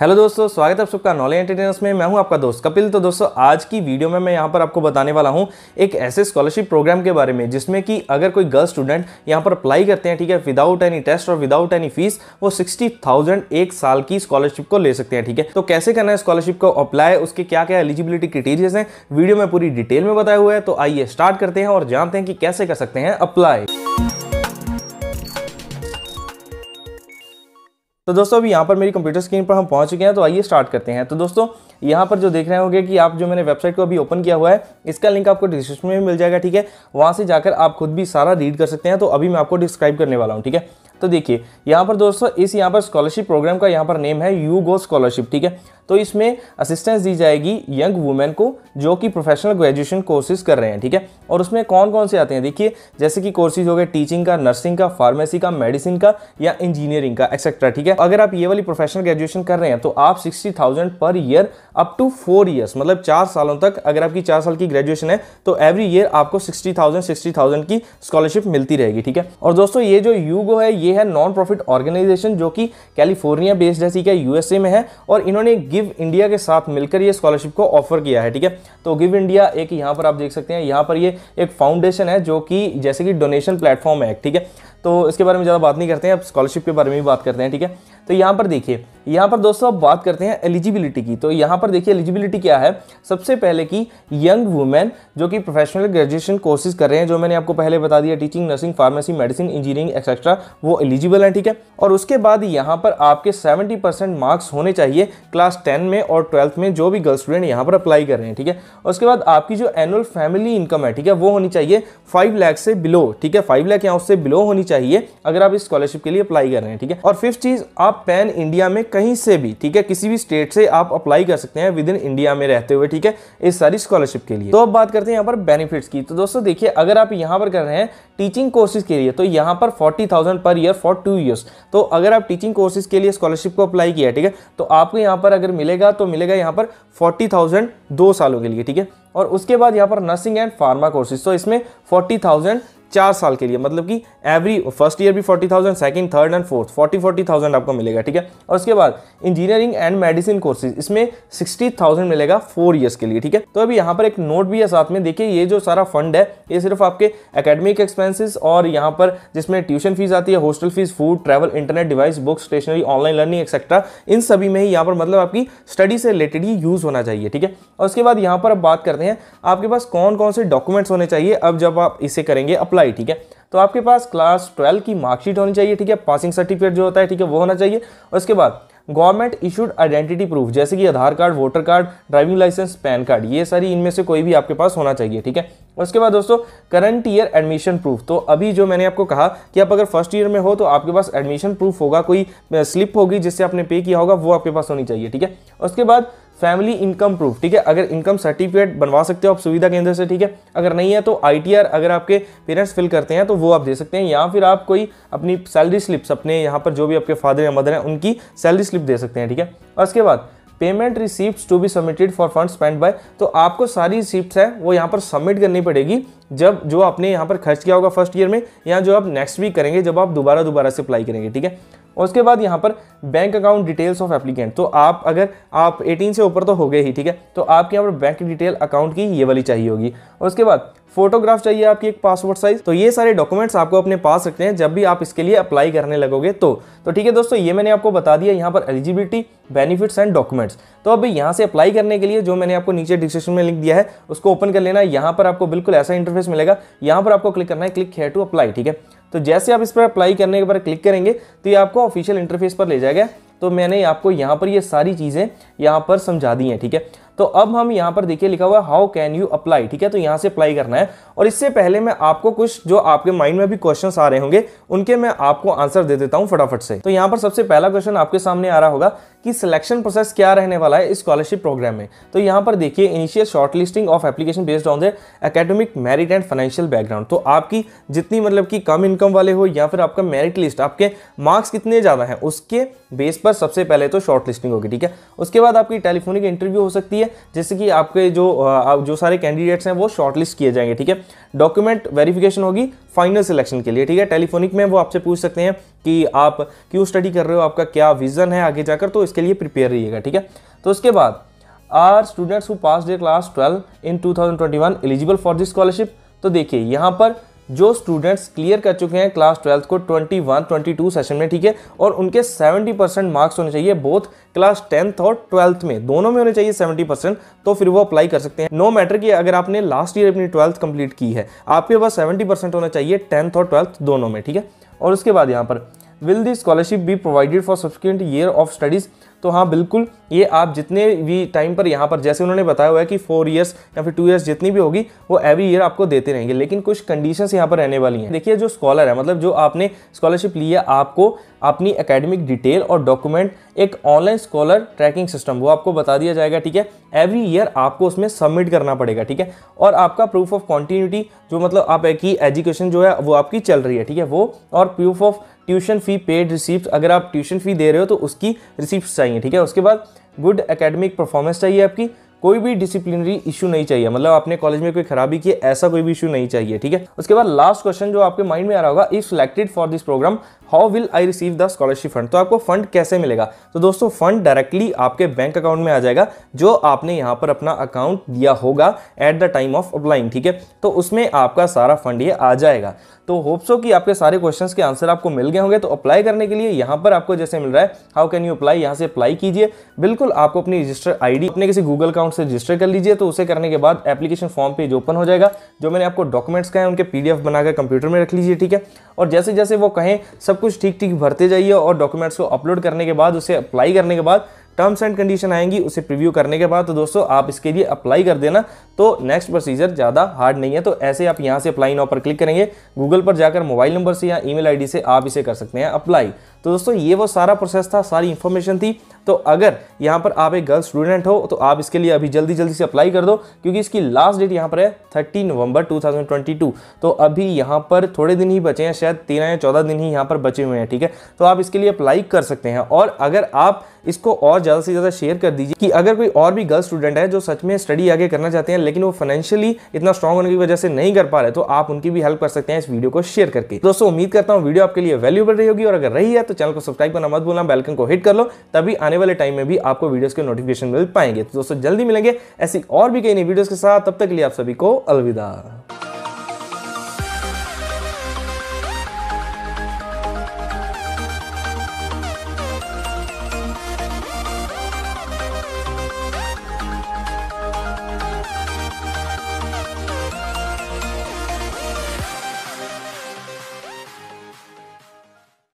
hello दोस्तों स्वागत है आप सबका नॉलेज एंटरटेनर्स में मैं हूं आपका दोस्त कपिल तो दोस्तों आज की वीडियो में मैं यहां पर आपको बताने वाला हूं एक ऐसे स्कॉलरशिप प्रोग्राम के बारे में जिसमें कि अगर कोई गर्ल स्टूडेंट यहां पर अप्लाई करते हैं ठीक है विदाउट एनी टेस्ट और विदाउट एनी फीस वो सिक्सटी थाउजेंड एक साल की स्कॉलरशिप को ले सकते हैं ठीक है तो कैसे करना है स्कॉलरशिप को अप्लाई उसके क्या क्या एलिजिबिलिटी क्राइटेरियाज हैं वीडियो में पूरी डिटेल में बताया हुआ है तो आइए स्टार्ट करते हैं और जानते हैं कि कैसे कर सकते हैं अप्लाई तो दोस्तों अभी यहाँ पर मेरी कंप्यूटर स्क्रीन पर हम पहुँच चुके हैं तो आइए स्टार्ट करते हैं तो दोस्तों यहाँ पर जो देख रहे होंगे कि आप जो मैंने वेबसाइट को अभी ओपन किया हुआ है इसका लिंक आपको डिस्क्रिप्शन में मिल जाएगा ठीक है वहाँ से जाकर आप खुद भी सारा रीड कर सकते हैं तो अभी मैं आपको डिस्क्राइब करने वाला हूँ ठीक है तो देखिए यहाँ पर दोस्तों इस यहाँ पर स्कॉलरशिप प्रोग्राम का यहाँ पर नेम है यू गो स्कॉलरशिप ठीक है तो इसमें असिस्टेंस दी जाएगी यंग वुमेन को जो कि प्रोफेशनल ग्रेजुएशन कोर्सेज कर रहे हैं ठीक है और उसमें कौन कौन से आते हैं देखिए जैसे कि कोर्सेज हो गए टीचिंग का नर्सिंग का फार्मेसी का मेडिसिन का या इंजीनियरिंग का एक्सेट्रा ठीक है है अगर आप ये वाली प्रोफेशनल ग्रेजुएशन कर रहे हैं तो आप sixty thousand per year up to four years मतलब चार सालों तक अगर आपकी चार साल की ग्रेजुएशन है तो एवरी ईयर आपको सिक्सटी थाउजेंड सिक्सटी थाउजेंड की स्कॉलरशिप मिलती रहेगी ठीक है और दोस्तों ये जो यूगो है ये है नॉन प्रॉफिट ऑर्गेनाइजेशन जो कि कैलिफोर्निया बेस्ड है ठीक है यूएसए में है और इन्होंने गिव इंडिया के साथ मिलकर ये स्कॉलरशिप को ऑफर किया है ठीक है तो गिव इंडिया एक यहाँ पर आप देख सकते हैं यहाँ पर ये एक फाउंडेशन है जो कि जैसे कि डोनेशन प्लेटफॉर्म है ठीक है तो इसके बारे में ज़्यादा बात नहीं करते हैं अब स्कॉलरशिप के बारे में भी बात करते हैं ठीक है तो यहाँ पर देखिए यहाँ पर दोस्तों अब बात करते हैं एलिजिबिलिटी की तो यहाँ पर देखिए एलिजिबिलिटी क्या है सबसे पहले कि यंग वुमेन जो कि प्रोफेशनल ग्रेजुएशन कोर्सेज कर रहे हैं जो मैंने आपको पहले बता दिया teaching nursing pharmacy medicine engineering etcetera वो एलिजिबल हैं ठीक है और उसके बाद यहाँ पर आपके सेवेंटी परसेंट मार्क्स होने चाहिए क्लास टेन में और ट्वेल्थ में जो भी गर्ल स्टूडेंट यहाँ पर अप्लाई कर रहे हैं ठीक है उसके बाद आपकी जो एनुअल फैमिली इनकम है ठीक है वो होनी चाहिए फाइव लैख से बिलो ठीक है फाइव लैख यहाँ उससे बिलो होनी चाहिए अगर आप इस स्कॉलरशिप के लिए अप्लाई कर रहे हैं ठीक है और फिफ्थ चीज़ आप आप पैन इंडिया में कहीं से भी ठीक है किसी भी स्टेट से आप अप्लाई कर सकते हैं विद इन इंडिया में रहते हुए ठीक है इस सारी स्कॉलरशिप के लिए तो अब बात करते हैं यहाँ पर बेनिफिट्स की तो दोस्तों देखिए अगर आप यहाँ पर कर रहे हैं टीचिंग कोर्सेज के लिए तो यहाँ पर forty per year for two years तो अगर आप टीचिंग कोर्सेज के लिए स्कॉलरशिप को अप्लाई किया ठीक है तो आपको यहाँ पर अगर मिलेगा तो मिलेगा यहाँ पर फोर्टी थाउजेंड दो सालों के लिए ठीक है और उसके बाद यहाँ पर नर्सिंग एंड फार्मा कोर्सेज तो इसमें फोर्टी थाउजेंड चार साल के लिए मतलब कि एवरी फर्स्ट ईयर भी forty thousand second third and fourth forty forty thousand आपको मिलेगा ठीक है और उसके बाद इंजीनियरिंग एंड मेडिसिन कोर्सेज इसमें सिक्सटी थाउजेंड मिलेगा फोर ईयर्स के लिए ठीक है तो अभी यहाँ पर एक नोट भी है साथ में देखिए ये जो सारा फंड है ये सिर्फ आपके अकेडमिक एक्सपेंसिस और यहाँ पर जिसमें ट्यूशन फीस आती है hostel fees food travel internet device book stationery online learning etcetera इन सभी में ही यहाँ पर मतलब आपकी स्टडी से रिलेटेड ही यूज़ होना चाहिए ठीक है और उसके बाद यहाँ पर अब बात करते हैं आपके पास कौन कौन से डॉक्यूमेंट्स होने चाहिए अब जब आप इसे करेंगे अप्लाई अप्लाई ठीक है तो आपके पास क्लास ट्वेल्व की मार्कशीट होनी चाहिए ठीक है पासिंग सर्टिफिकेट जो होता है ठीक है वो होना चाहिए और उसके बाद गवर्नमेंट इशूड आइडेंटिटी प्रूफ जैसे कि Aadhaar card voter card driving licence PAN card ये सारी इनमें से कोई भी आपके पास होना चाहिए ठीक है उसके बाद दोस्तों करंट ईयर एडमिशन प्रूफ तो अभी जो मैंने आपको कहा कि आप अगर फर्स्ट ईयर में हो तो आपके पास एडमिशन प्रूफ होगा कोई स्लिप होगी जिससे आपने पे किया होगा वो आपके पास होनी चाहिए ठीक है उसके बाद फैमिली इनकम प्रूफ ठीक है अगर इनकम सर्टिफिकेट बनवा सकते हो आप सुविधा केंद्र से ठीक है अगर नहीं है तो आई अगर आपके पेरेंट्स फिल करते हैं तो वो आप दे सकते हैं या फिर आप कोई अपनी सैलरी स्लिप्स अपने यहाँ पर जो भी आपके फादर या मदर हैं उनकी सैलरी स्लिप दे सकते हैं ठीक है और उसके बाद payment receipt to be submitted for fund spend by तो आपको सारी रिसिप्ट है वो यहाँ पर सबमिट करनी पड़ेगी जब जो आपने यहाँ पर खर्च किया होगा फर्स्ट ईयर में या जो आप नेक्स्ट वीक करेंगे जब आप दोबारा दोबारा से अप्लाई करेंगे ठीक है और उसके बाद यहाँ पर bank account details of applicant तो आप अगर आप 18 से ऊपर तो हो गए ही ठीक है तो आपके यहाँ पर बैंक डिटेल अकाउंट की ये वाली चाहिए होगी और उसके बाद फोटोग्राफ चाहिए आपकी एक पासपोर्ट साइज तो ये सारे डॉक्यूमेंट्स आपको अपने पास रखते हैं जब भी आप इसके लिए अप्लाई करने लगोगे तो तो ठीक है दोस्तों ये मैंने आपको बता दिया यहाँ पर एलिजिबिलिटी बेनिफिट्स एंड डॉक्यूमेंट्स तो अभी यहाँ से अप्लाई करने के लिए जो मैंने आपको नीचे डिस्क्रिप्शन में लिंक दिया है उसको ओपन कर लेना यहाँ पर आपको बिल्कुल ऐसा इंटरफेस मिलेगा यहाँ पर आपको क्लिक करना है क्लिक हेयर टू अप्लाई ठीक है तो जैसे आप इस पर अप्लाई करने के बाद क्लिक करेंगे तो ये आपको ऑफिशियल इंटरफेस पर ले जाएगा तो मैंने आपको यहाँ पर ये सारी चीज़ें यहाँ पर समझा दी हैं ठीक है तो अब हम यहां पर देखिए लिखा हुआ है हाउ कैन यू अप्लाई ठीक है तो यहां से अप्लाई करना है और इससे पहले मैं आपको कुछ जो आपके माइंड में भी क्वेश्चन आ रहे होंगे उनके मैं आपको आंसर दे देता हूं फटाफट से तो यहां पर सबसे पहला क्वेश्चन आपके सामने आ रहा होगा कि सिलेक्शन प्रोसेस क्या रहने वाला है स्कॉलरशिप प्रोग्राम में तो यहां पर देखिए initial shortlisting of application based on the academic merit and financial background तो आपकी जितनी मतलब कि कम इनकम वाले हो या फिर आपका मेरिट लिस्ट आपके मार्क्स कितने ज़्यादा हैं उसके बेस पर सबसे पहले तो शॉर्ट लिस्टिंग होगी ठीक है उसके बाद आपकी टेलीफोनिक इंटरव्यू हो सकती है है जिससे कि आपके जो जो सारे कैंडिडेट्स हैं वो शॉर्टलिस्ट किए जाएंगे ठीक है डॉक्यूमेंट वेरिफिकेशन होगी फाइनल सिलेक्शन के लिए ठीक है टेलीफोनिक में वो आपसे पूछ सकते हैं कि आप क्यों स्टडी कर रहे हो आपका क्या विजन है आगे जाकर तो इसके लिए प्रिपेयर रहिएगा ठीक है तो उसके बाद are students who pass the class twelve in two eligible for this scholarship तो देखिए यहाँ पर जो स्टूडेंट्स क्लियर कर चुके हैं क्लास ट्वेल्थ को 21, 22 सेशन में ठीक है और उनके 70 परसेंट मार्क्स होने चाहिए बोथ क्लास टेंथ और ट्वेल्थ में दोनों में होने चाहिए 70 परसेंट तो फिर वो अप्लाई कर सकते हैं नो no मैटर कि अगर आपने लास्ट ईयर अपनी ट्वेल्थ कंप्लीट की है आपके पास सेवेंटी होना चाहिए टेंथ और ट्वेल्थ दोनों में ठीक है और उसके बाद यहाँ पर will the scholarship be provided for subsequent year of studies तो हाँ बिल्कुल ये आप जितने भी टाइम पर यहाँ पर जैसे उन्होंने बताया हुआ है कि फोर ईयर्स या फिर टू ईयर्स जितनी भी होगी वो एवरी ईयर आपको देते रहेंगे लेकिन कुछ कंडीशंस यहाँ पर रहने वाली हैं देखिए जो स्कॉलर है मतलब जो आपने स्कॉलरशिप ली है आपको अपनी अकेडमिक डिटेल और डॉक्यूमेंट एक ऑनलाइन स्कॉलर ट्रैकिंग सिस्टम वो आपको बता दिया जाएगा ठीक है एवरी ईयर आपको उसमें सबमिट करना पड़ेगा ठीक है और आपका प्रूफ ऑफ कॉन्टीन्यूटी जो मतलब आप की एजुकेशन जो है वो आपकी चल रही है ठीक है वो और proof of tuition fee paid receipt अगर आप ट्यूशन फी दे रहे हो तो उसकी रिसिप्ट चाहिए चाहिए ठीक है उसके बाद गुड एकेडमिक परफॉर्मेंस चाहिए आपकी कोई भी डिसिप्लिनरी इशू नहीं चाहिए मतलब आपने कॉलेज में कोई खराबी की ऐसा कोई भी इशू नहीं चाहिए ठीक है उसके बाद लास्ट क्वेश्चन जो आपके माइंड में आ रहा होगा if selected for this programme how will I receive the scholarship fund तो आपको फंड कैसे मिलेगा तो दोस्तों फंड डायरेक्टली आपके बैंक अकाउंट में आ जाएगा जो आपने यहां पर अपना अकाउंट दिया होगा at the time of applying ठीक है तो उसमें आपका सारा फंड ये आ जाएगा तो होप्सो कि आपके सारे क्वेश्चंस के आंसर आपको मिल गए होंगे तो अप्लाई करने के लिए यहाँ पर आपको जैसे मिल रहा है हाउ कैन यू अप्लाई यहाँ से अप्लाई कीजिए बिल्कुल आपको अपनी रजिस्टर आईडी अपने किसी गूगल अकाउंट से रजिस्टर कर लीजिए तो उसे करने के बाद एप्लीकेशन फॉर्म पेज ओपन हो जाएगा जो मैंने आपको डॉक्यूमेंट्स कहें उनके पीडीएफ बनाकर कंप्यूटर में रख लीजिए ठीक है और जैसे जैसे वो कहें सब कुछ ठीक ठीक भरते जाइए और डॉक्यूमेंट्स को अपलोड करने के बाद उसे अप्लाई करने के बाद टर्म्स एंड कंडीशन आएंगी उसे प्रीव्यू करने के बाद तो दोस्तों आप इसके लिए अप्लाई कर देना तो नेक्स्ट प्रोसीजर ज़्यादा हार्ड नहीं है तो ऐसे आप यहाँ से अप्लाई नाउ पर क्लिक करेंगे गूगल पर जाकर मोबाइल नंबर से या ईमेल आईडी से आप इसे कर सकते हैं अप्लाई तो दोस्तों ये वो सारा प्रोसेस था सारी इन्फॉर्मेशन थी तो अगर यहाँ पर आप एक गर्ल स्टूडेंट हो तो आप इसके लिए अभी जल्दी जल्दी से अप्लाई कर दो क्योंकि इसकी लास्ट डेट यहाँ पर है थर्टी नवंबर 2022 तो अभी यहाँ पर थोड़े दिन ही बचे हैं शायद तेरह या चौदह दिन ही यहाँ पर बचे हुए हैं ठीक है तो आप इसके लिए अप्लाई कर सकते हैं और अगर आप इसको और ज़्यादा से ज़्यादा शेयर कर दीजिए कि अगर कोई और भी गर्ल स्टूडेंट है जो सच में स्टडी आगे करना चाहते हैं लेकिन वो फाइनेंशियली इतना स्ट्रॉग होने की वजह से नहीं कर पा रहे तो आप उनकी भी हेल्प कर सकते हैं इस वीडियो को शेयर करके दोस्तों उम्मीद करता हूँ वीडियो आपके लिए वैल्यूबल रही होगी और अगर रही है तो तो चैनल को सब्सक्राइब करना मत भूलना बेलकन को हिट कर लो तभी आने वाले टाइम में भी आपको वीडियोज़ के नोटिफिकेशन मिल पाएंगे तो दोस्तों जल्दी मिलेंगे ऐसी और भी कई नई वीडियोज़ के साथ तब तक लिए आप सभी को अलविदा